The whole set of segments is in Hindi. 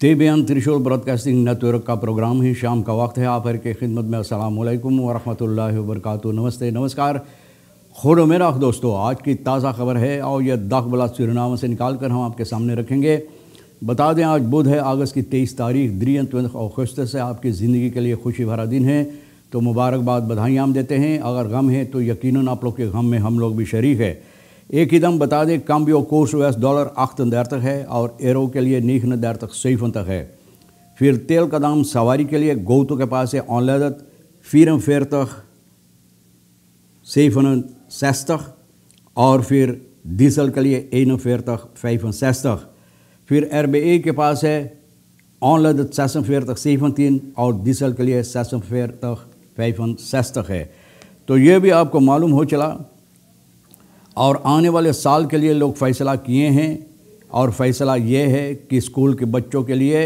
तेबियान त्रिशूल ब्रॉडकास्टिंग नेटवर्क का प्रोग्राम ही शाम का वक्त है आप हर के खिदमत में असलकम वरहमल वर्क नमस्ते नमस्कार खोलो मेरा दोस्तों आज की ताज़ा खबर है और यह दाखबला सूरनामा से निकाल कर हम आपके सामने रखेंगे बता दें आज बुध है अगस्त की तेईस तारीख दरियन और खुशत से आपकी ज़िंदगी के लिए खुशी भरा दिन है तो मुबारकबाद बधाइयाँ हम देते हैं अगर गम है तो यकीन आप लोग के गम में हम लोग भी शरीक है एक ही दम बता दें काम्बियो कोर्स वैस डॉलर 38 है और एरो के लिए 39 तक है फिर तेल का दाम सवारी के लिए गौतु के पास है ऑनलादत फिर फेर तक सेफन सैस्तख और फिर डीजल के लिए एन फेर तक फैफन सैस्तख फिर एर ए के पास है ऑनलादत सैसम फेर तक सेफन तीन और डीजल के लिए सैसम फेर तक फैफन सैस्तख है तो ये भी आपको मालूम हो चला और आने वाले साल के लिए लोग फ़ैसला किए हैं और फ़ैसला ये है कि स्कूल के बच्चों के लिए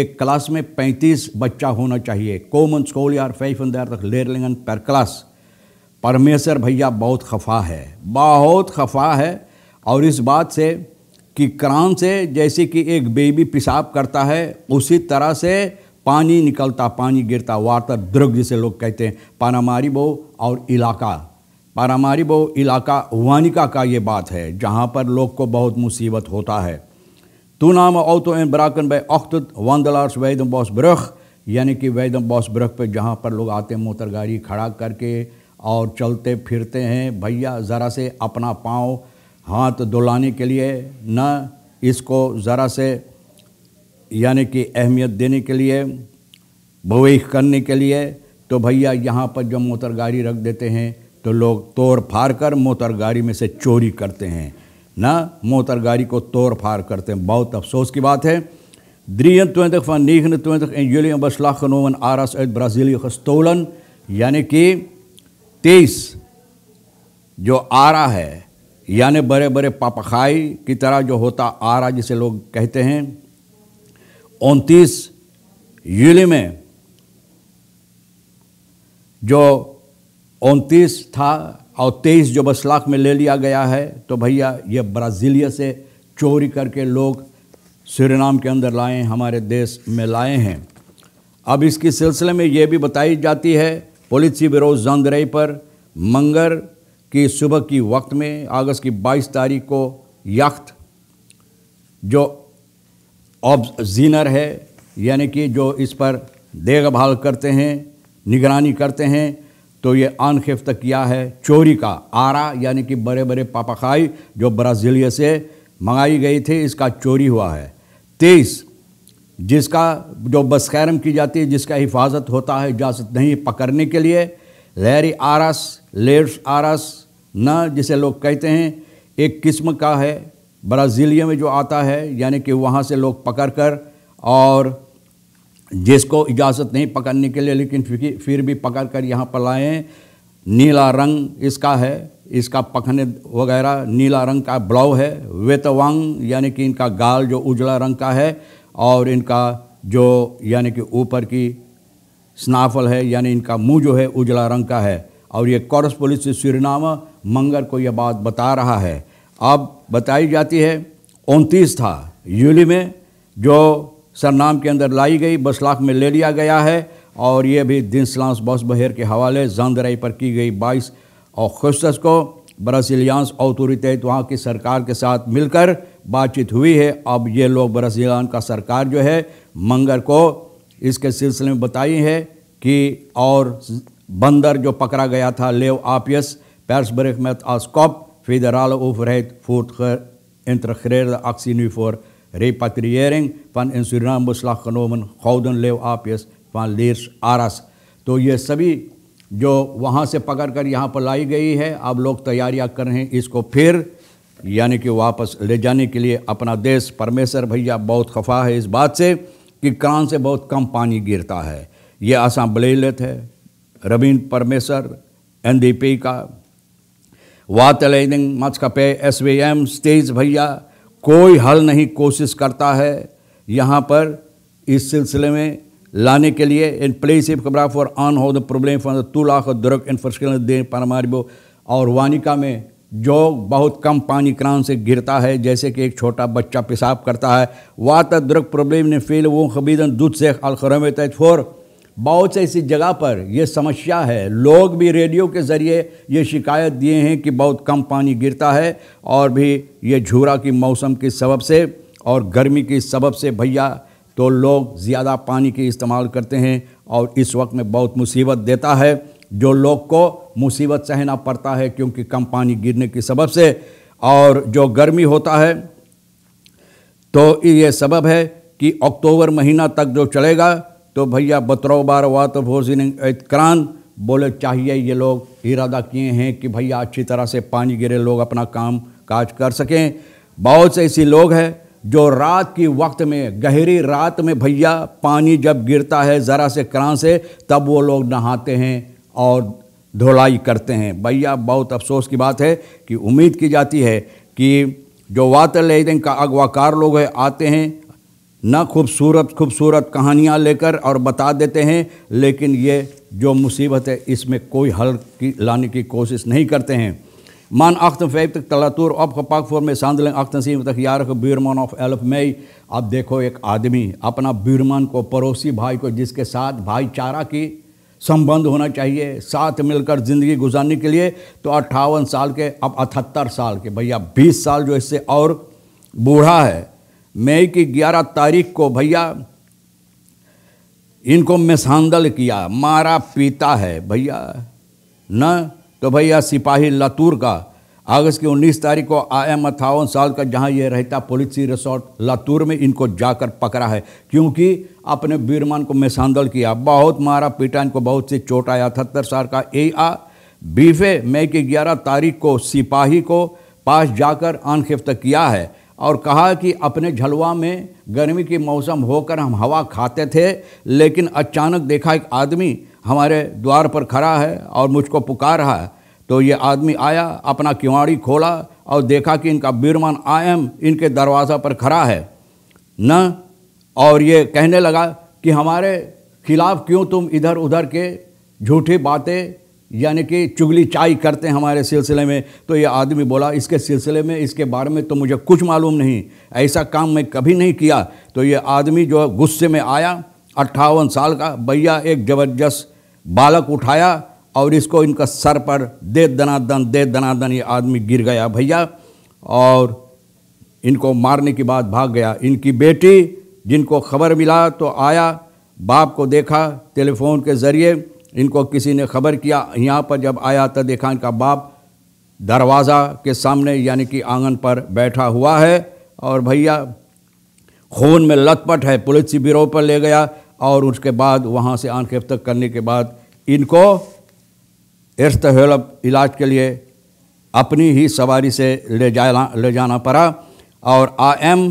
एक क्लास में 35 बच्चा होना चाहिए कॉमन स्कूल यार फाइव हंड्रेड तक लेर लेंगन पर क्लास परमेश्वर भैया बहुत खफा है बहुत खफा है और इस बात से कि क्रान से जैसे कि एक बेबी पेशाब करता है उसी तरह से पानी निकलता पानी गिरता वाटर द्रुग जिसे लोग कहते हैं पानामारी बो और इलाका पारामारिबो इलाका वानिका का ये बात है जहाँ पर लोग को बहुत मुसीबत होता है toename auto inbraken bij वैदम बॉस ब्रख यानी कि वैदम बॉस ब्रख पे जहाँ पर लोग आते हैं मोटर गाड़ी खड़ा करके और चलते फिरते हैं भैया ज़रा से अपना पाँव हाथ दुलाने के लिए न इसको ज़रा से यानी कि अहमियत देने के लिए भवेश करने के लिए तो भैया यहाँ पर जब मोटर गाड़ी रख देते हैं तो लोग तोड़ फाड़ कर मोटर गाड़ी में से चोरी करते हैं ना गाड़ी को तोड़ फाड़ करते हैं बहुत अफसोस की बात है 23 van 29 in juli in beslag genomen aras एट Brazilië खस्तोलन यानी कि तेईस जो आरा है यानी बड़े बड़े पापखाई की तरह जो होता आरा जिसे लोग कहते हैं उनतीस यूली में जो उनतीस था और तेईस जो बस लाख में ले लिया गया है तो भैया ये ब्राज़ीलिया से चोरी करके लोग श्रीनाम के अंदर लाए हमारे देश में लाए हैं अब इसके सिलसिले में ये भी बताई जाती है पुलिस बिरोज जानदरई पर मंगर की सुबह की वक्त में अगस्त की 22 तारीख को यख्त जो ऑब्जीनर है यानी कि जो इस पर देखभाल करते हैं निगरानी करते हैं तो ये आनखेफ किया है चोरी का आरा यानी कि बड़े बड़े पापाखाई जो ब्राज़ीलिया से मंगाई गई थी इसका चोरी हुआ है तेईस जिसका जो बसखैरम की जाती है जिसका हिफाजत होता है इजाज़त नहीं पकड़ने के लिए लहरी आरस लेर्स आरस न जिसे लोग कहते हैं एक किस्म का है ब्राज़ीलिया में जो आता है यानी कि वहाँ से लोग पकड़ कर और जिसको इजाज़त नहीं पकड़ने के लिए लेकिन फिर भी पकड़ कर यहाँ पर लाएँ नीला रंग इसका है इसका पखने वगैरह नीला रंग का ब्लाउ है वेतवांग यानी कि इनका गाल जो उजला रंग का है और इनका जो यानी कि ऊपर की स्नाफल है यानी इनका मुंह जो है उजला रंग का है और ये कॉरस पुलिस से श्रीनामा मंगर को यह बात बता रहा है अब बताई जाती है उनतीस था यूली में जो सरनाम के अंदर लाई गई बस लाख में ले लिया गया है और ये भी दिन सलांस बॉस बहेर के हवाले जानदराई पर की गई बाईस और अगस्त को ब्रासिलियांस अतोरितेत वहाँ की सरकार के साथ मिलकर बातचीत हुई है अब ये लोग ब्राज़ीलियान का सरकार जो है मंगल को इसके सिलसिले में बताई है कि और बंदर जो पकड़ा गया था लेव आपियस पैरस बरेखमत आस्कॉप फेदराल उफ रेत फूट इंतरखरेर अक्सी न्यू repatriëring van in Suriname beslag genomen गोल्डन लेव आपियस van लेर्स आरस तो ये सभी जो वहाँ से पकड़ कर यहाँ पर लाई गई है अब लोग तैयारियाँ कर रहे हैं इसको फिर यानी कि वापस ले जाने के लिए अपना देश परमेश्वर भैया बहुत खफा है इस बात से कि कान से बहुत कम पानी गिरता है ये आसाम ब्लेलेत है रवीन परमेश्वर एन डी पी का वातलेनिंग मचकपे एस वी एम स्टेज भैया कोई हल नहीं कोशिश करता है यहाँ पर इस सिलसिले में लाने के लिए इन प्लेस इफ कबरा फॉर ऑन हो द प्रॉब्लम फॉर द तुलाख और दुर्ग इन्फ्रास्ट्रक्चर दे पारमारिबो और वानिका में जो बहुत कम पानी क्रांत से गिरता है जैसे कि एक छोटा बच्चा पेशाब करता है वात दुरक प्रॉब्लम ने फेल वो खबीदन दूध से अलखरम तय फोर बहुत से ऐसी जगह पर यह समस्या है लोग भी रेडियो के ज़रिए ये शिकायत दिए हैं कि बहुत कम पानी गिरता है और भी ये झूरा की मौसम के सबब से और गर्मी के सबब से भैया तो लोग ज़्यादा पानी के इस्तेमाल करते हैं और इस वक्त में बहुत मुसीबत देता है जो लोग को मुसीबत सहना पड़ता है क्योंकि कम पानी गिरने के सबब से और जो गर्मी होता है तो ये सबब है कि अक्टूबर महीना तक जो चलेगा तो भैया बतरो बार हुआ तो भोजन क्रांत बोले चाहिए ये लोग इरादा किए हैं कि भैया अच्छी तरह से पानी गिरे लोग अपना काम काज कर सकें बहुत से ऐसे लोग हैं जो रात की वक्त में गहरी रात में भैया पानी जब गिरता है ज़रा से क्रां से तब वो लोग नहाते हैं और धुलाई करते हैं भैया बहुत अफसोस की बात है कि उम्मीद की जाती है कि जो वातर लेदें का अगवाकार लोग हैं आते हैं ना खूबसूरत खूबसूरत कहानियाँ लेकर और बता देते हैं लेकिन ये जो मुसीबत है इसमें कोई हल की लाने की कोशिश नहीं करते हैं Man 58 tala में opgepakt voor mishandeling तक jarige बीरमान ऑफ एल्फ मई अब देखो एक आदमी अपना बीरमान को पड़ोसी भाई को जिसके साथ भाईचारा की संबंध होना चाहिए साथ मिलकर ज़िंदगी गुजारने के लिए तो अट्ठावन साल के अब अठहत्तर साल के भैया बीस साल जो इससे और बूढ़ा है मई की ग्यारह तारीख को भैया इनको मिसhandल किया मारा पीता है भैया न तो भैया सिपाही लातूर का अगस्त की 19 तारीख को आया अठावन साल का जहां ये रहता पुलिसी रिसोर्ट लातूर में इनको जाकर पकड़ा है क्योंकि अपने बीरमान को मिसhandल किया बहुत मारा पीटा इनको बहुत से चोट आया अठहत्तर साल का ए आ बीफे मई की ग्यारह तारीख को सिपाही को पास जाकर आनखिफ्त किया है और कहा कि अपने झलवा में गर्मी के मौसम होकर हम हवा खाते थे लेकिन अचानक देखा एक आदमी हमारे द्वार पर खड़ा है और मुझको पुकार रहा है तो ये आदमी आया अपना किवाड़ी खोला और देखा कि इनका बीरमान आयम इनके दरवाज़ा पर खड़ा है न और ये कहने लगा कि हमारे खिलाफ़ क्यों तुम इधर उधर के झूठी बातें यानी कि चुगली चाय करते हैं हमारे सिलसिले में तो ये आदमी बोला इसके सिलसिले में इसके बारे में तो मुझे कुछ मालूम नहीं ऐसा काम मैं कभी नहीं किया तो ये आदमी जो गुस्से में आया अट्ठावन साल का भैया एक ज़बरदस्त बालक उठाया और इसको इनका सर पर दे दनादन दे दनादन ये आदमी गिर गया भैया और इनको मारने के बाद भाग गया इनकी बेटी जिनको खबर मिला तो आया बाप को देखा टेलीफोन के ज़रिए इनको किसी ने खबर किया यहाँ पर जब आया तो देखा इनका बाप दरवाज़ा के सामने यानी कि आंगन पर बैठा हुआ है और भैया खून में लथपथ है पुलिस ब्यूरो पर ले गया और उसके बाद वहाँ से आंखें तक करने के बाद इनको एर्स्त इलाज के लिए अपनी ही सवारी से ले जाना ले जाना पड़ा और आई एम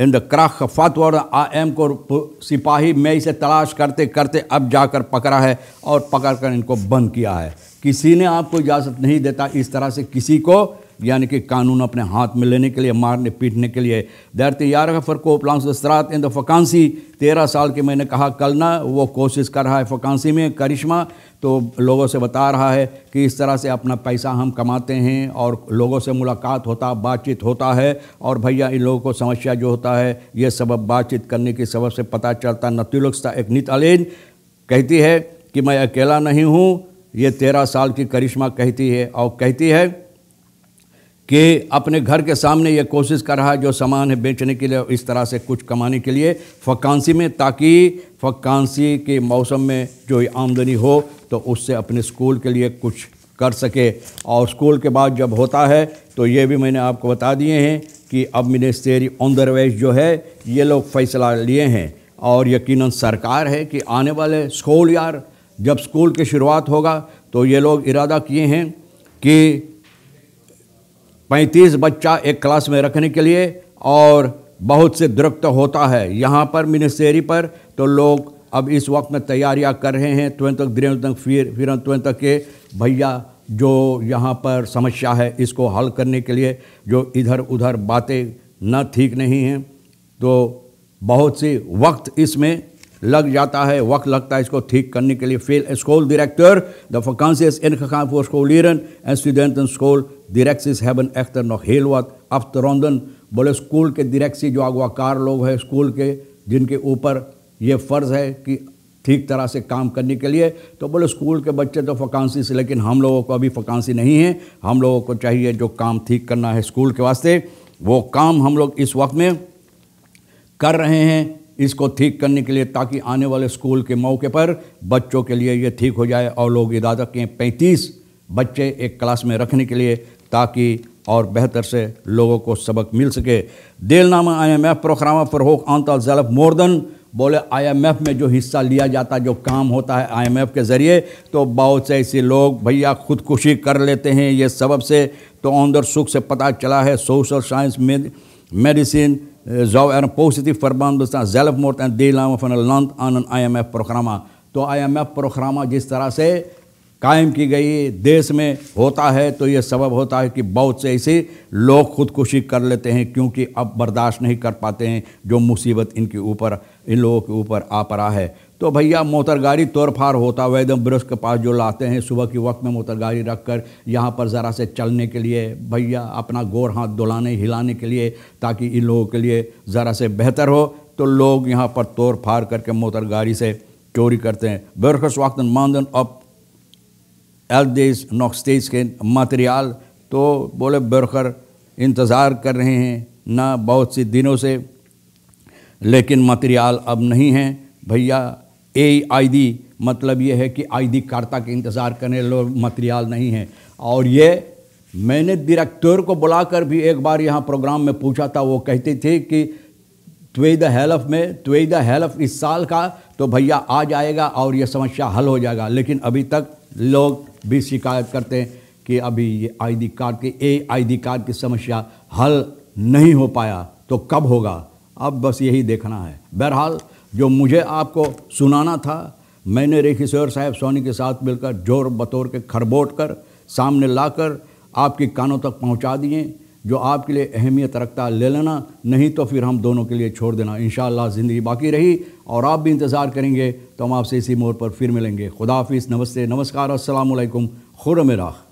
इन द क्राख फत और एम को सिपाही मैं इसे तलाश करते करते अब जाकर पकड़ा है और पकड़ कर इनको बंद किया है किसी ने आपको इजाज़त नहीं देता इस तरह से किसी को यानी कि कानून अपने हाथ में लेने के लिए मारने पीटने के लिए दर तैयार फर को प्लांस इन द फकानसी तेरह साल के मैंने कहा कल ना वो कोशिश कर रहा है फकानसी में करिश्मा तो लोगों से बता रहा है कि इस तरह से अपना पैसा हम कमाते हैं और लोगों से मुलाकात होता बातचीत होता है और भैया इन लोगों को समस्या जो होता है ये सबब बातचीत करने के सबब से पता चलता नतुलक्सता एक नित अलेज कहती है कि मैं अकेला नहीं हूँ ये तेरह साल की करिश्मा कहती है और कहती है कि अपने घर के सामने ये कोशिश कर रहा है जो सामान है बेचने के लिए इस तरह से कुछ कमाने के लिए फकांसी में ताकि फकांसी के मौसम में जो आमदनी हो तो उससे अपने स्कूल के लिए कुछ कर सके और स्कूल के बाद जब होता है तो ये भी मैंने आपको बता दिए हैं कि अब मिनिस्टेरी ऑन दरवेश जो है ये लोग फैसला लिए हैं और यकीन सरकार है कि आने वाले स्कूल यार जब स्कूल की शुरुआत होगा तो ये लोग इरादा किए हैं कि पैंतीस बच्चा एक क्लास में रखने के लिए और बहुत से दुरुक्त होता है यहाँ पर मिनिस्टेरी पर तो लोग अब इस वक्त में तैयारियाँ कर रहे हैं तुरंत तक दिन तक फिर फिर तुरंत तक के भैया जो यहाँ पर समस्या है इसको हल करने के लिए जो इधर उधर बातें ना ठीक नहीं हैं तो बहुत सी वक्त इसमें लग जाता है वक्त लगता है इसको ठीक करने के लिए फेल स्कूल डायरेक्टर द फकानसियस इन खान फॉर स्कूल लीरन एंड स्टूडेंट इन स्कूल directies हैबन एक्टर nog हेल wat अफ्त te बोले स्कूल के डायरेक्सी जो अगवाकार लोग हैं स्कूल के जिनके ऊपर ये फ़र्ज़ है कि ठीक तरह से काम करने के लिए तो बोले स्कूल के बच्चे तो फकांसी से लेकिन हम लोगों को अभी फकानसी नहीं है हम लोगों को चाहिए जो काम ठीक करना है स्कूल के वास्ते वो काम हम लोग इस वक्त में कर रहे हैं इसको ठीक करने के लिए ताकि आने वाले स्कूल के मौके पर बच्चों के लिए ये ठीक हो जाए और लोग इरादा किए पैंतीस बच्चे एक क्लास में रखने के लिए ताकि और बेहतर से लोगों को सबक मिल सके देलनामा एफ़ प्रोग्रामा फरहोक आंतल जलफ मोरदन बोले आईएमएफ में जो हिस्सा लिया जाता जो काम होता है आईएमएफ के ज़रिए तो बहुत से ऐसे लोग भैया खुदकुशी कर लेते हैं ये सबब से तो औंदर सुख से पता चला है सोशल साइंस में medicine zou er een positief verband bestaan, zelfmoord en deelname van een land aan een IMF-programma. तो एफ प्रोग्रामा जिस तरह से कायम की गई देश में होता है तो ये सबब होता है कि बहुत से ऐसे लोग खुदकुशी कर लेते हैं क्योंकि अब बर्दाश्त नहीं कर पाते हैं जो मुसीबत इनके ऊपर इन लोगों के ऊपर आ पड़ा है तो भैया तोड़ तोड़फाड़ होता एकदम ब्रश के पास जो लाते हैं सुबह के वक्त में गाड़ी रख कर यहाँ पर ज़रा से चलने के लिए भैया अपना गोर हाथ दुलाने हिलाने के लिए ताकि इन लोगों के लिए ज़रा से बेहतर हो तो लोग यहाँ पर तोड़ फाड़ करके गाड़ी से चोरी करते हैं बेरखस वक्त मानदन अब एल्देस नॉक्सटेस के मटेरियल तो बोले बरकर इंतज़ार कर रहे हैं ना बहुत से दिनों से लेकिन मटेरियल अब नहीं है भैया ए आई डी मतलब ये है कि आई डी कार्ता के इंतज़ार करने लोग मटेरियल नहीं है और ये मैंने डायरेक्टर को बुलाकर भी एक बार यहाँ प्रोग्राम में पूछा था वो कहते थे कि द हेल्फ में द हेल्फ इस साल का तो भैया आ जाएगा और ये समस्या हल हो जाएगा लेकिन अभी तक लोग भी शिकायत करते हैं कि अभी ये आईडी कार्ड की ए आईडी कार्ड की समस्या हल नहीं हो पाया तो कब होगा अब बस यही देखना है बहरहाल जो मुझे आपको सुनाना था मैंने रेखिश्वर साहब सोनी के साथ मिलकर जोर बतौर के खरबोट कर सामने लाकर आपके कानों तक पहुंचा दिए जो आपके लिए अहमियत रखता ले लेना नहीं तो फिर हम दोनों के लिए छोड़ देना इन ज़िंदगी बाकी रही और आप भी इंतज़ार करेंगे तो हम आपसे इसी मोड़ पर फिर मिलेंगे खुदाफिस नमस्ते नमस्कार असलकुम खुर मेरा